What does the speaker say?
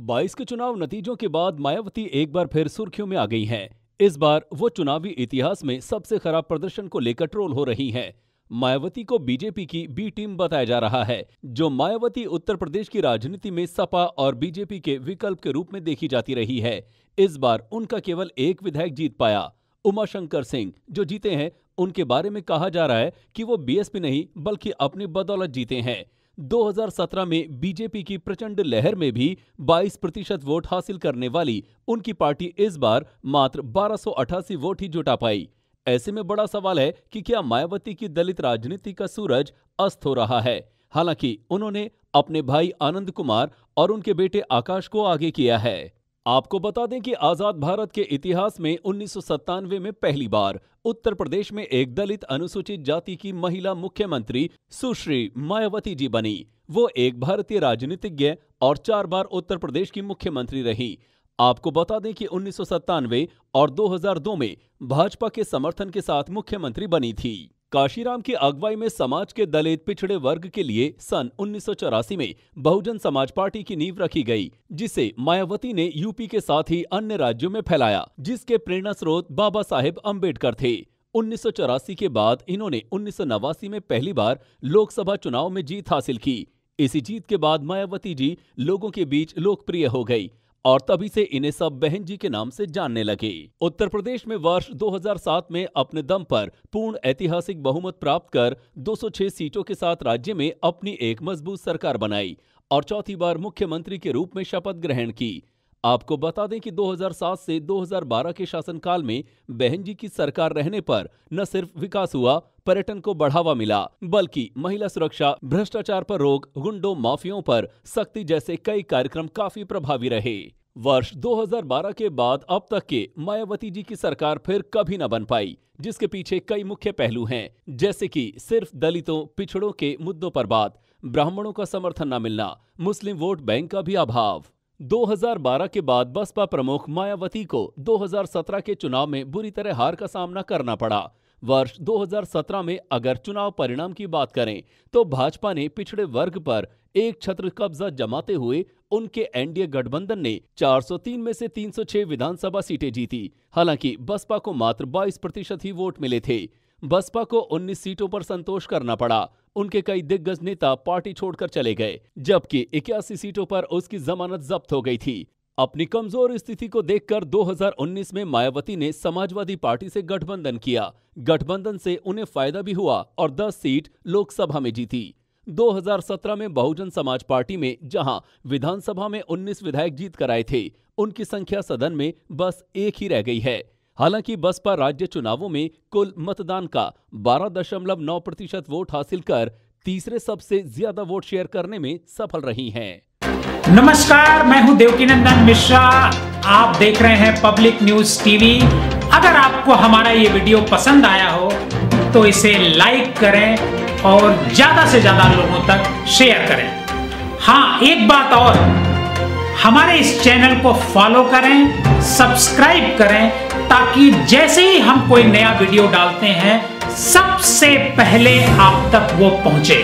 बाईस के चुनाव नतीजों के बाद मायावती एक बार फिर सुर्खियों में आ गई हैं। इस बार वो चुनावी इतिहास में सबसे खराब प्रदर्शन को लेकर ट्रोल हो रही हैं। मायावती को बीजेपी की बी टीम बताया जा रहा है जो मायावती उत्तर प्रदेश की राजनीति में सपा और बीजेपी के विकल्प के रूप में देखी जाती रही है इस बार उनका केवल एक विधायक जीत पाया उमाशंकर सिंह जो जीते हैं उनके बारे में कहा जा रहा है कि वो बीएसपी नहीं बल्कि अपनी बदौलत जीते हैं 2017 में बीजेपी की प्रचंड लहर में भी 22 प्रतिशत वोट हासिल करने वाली उनकी पार्टी इस बार मात्र बारह वोट ही जुटा पाई ऐसे में बड़ा सवाल है कि क्या मायावती की दलित राजनीति का सूरज अस्त हो रहा है हालांकि उन्होंने अपने भाई आनंद कुमार और उनके बेटे आकाश को आगे किया है आपको बता दें कि आजाद भारत के इतिहास में उन्नीस में पहली बार उत्तर प्रदेश में एक दलित अनुसूचित जाति की महिला मुख्यमंत्री सुश्री मायावती जी बनी वो एक भारतीय राजनीतिज्ञ और चार बार उत्तर प्रदेश की मुख्यमंत्री रही आपको बता दें कि उन्नीस और 2002 में भाजपा के समर्थन के साथ मुख्यमंत्री बनी थी काशीराम की अगुवाई में समाज के दलित पिछड़े वर्ग के लिए सन उन्नीस में बहुजन समाज पार्टी की नींव रखी गई जिसे मायावती ने यूपी के साथ ही अन्य राज्यों में फैलाया जिसके प्रेरणा स्रोत बाबा साहेब अम्बेडकर थे उन्नीस के बाद इन्होंने उन्नीस में पहली बार लोकसभा चुनाव में जीत हासिल की इसी जीत के बाद मायावती जी लोगों के बीच लोकप्रिय हो गई और तभी से इन्हें सब बहन जी के नाम से जानने लगे उत्तर प्रदेश में वर्ष 2007 में अपने दम पर पूर्ण ऐतिहासिक बहुमत प्राप्त कर 206 सीटों के साथ राज्य में अपनी एक मजबूत सरकार बनाई और चौथी बार मुख्यमंत्री के रूप में शपथ ग्रहण की आपको बता दें कि 2007 से 2012 के शासनकाल में बहन जी की सरकार रहने पर न सिर्फ विकास हुआ पर्यटन को बढ़ावा मिला बल्कि महिला सुरक्षा भ्रष्टाचार पर रोक गुंडों माफियों पर सख्ती जैसे कई कार्यक्रम काफी प्रभावी रहे वर्ष 2012 के बाद अब तक के मायावती जी की सरकार फिर कभी न बन पाई जिसके पीछे कई मुख्य पहलू हैं जैसे कि सिर्फ दलितों पिछड़ों के मुद्दों पर बात ब्राह्मणों का समर्थन न मिलना मुस्लिम वोट बैंक का भी अभाव 2012 के बाद बसपा प्रमुख मायावती को 2017 के चुनाव में बुरी तरह हार का सामना करना पड़ा वर्ष 2017 में अगर चुनाव परिणाम की बात करें तो भाजपा ने पिछड़े वर्ग पर एक छत्र कब्जा जमाते हुए उनके एनडीए गठबंधन ने 403 में से 306 विधानसभा सीटें जीती हालांकि बसपा को मात्र 22 प्रतिशत ही वोट मिले थे बसपा को 19 सीटों पर संतोष करना पड़ा उनके कई दिग्गज नेता पार्टी छोड़कर चले गए जबकि इक्यासी सीटों पर उसकी जमानत जब्त हो गई थी अपनी कमजोर स्थिति को देखकर 2019 में मायावती ने समाजवादी पार्टी से गठबंधन किया गठबंधन से उन्हें फायदा भी हुआ और 10 सीट लोकसभा में जीती 2017 में बहुजन समाज पार्टी में जहां विधानसभा में 19 विधायक जीत कर आए थे उनकी संख्या सदन में बस एक ही रह गई है हालांकि बसपा राज्य चुनावों में कुल मतदान का बारह प्रतिशत वोट हासिल कर तीसरे सबसे ज्यादा वोट शेयर करने में सफल रही हैं नमस्कार मैं हूं देवकी नंदन मिश्रा आप देख रहे हैं पब्लिक न्यूज टीवी अगर आपको हमारा ये वीडियो पसंद आया हो तो इसे लाइक करें और ज्यादा से ज्यादा लोगों तक शेयर करें हाँ एक बात और हमारे इस चैनल को फॉलो करें सब्सक्राइब करें ताकि जैसे ही हम कोई नया वीडियो डालते हैं सबसे पहले आप तक वो पहुंचे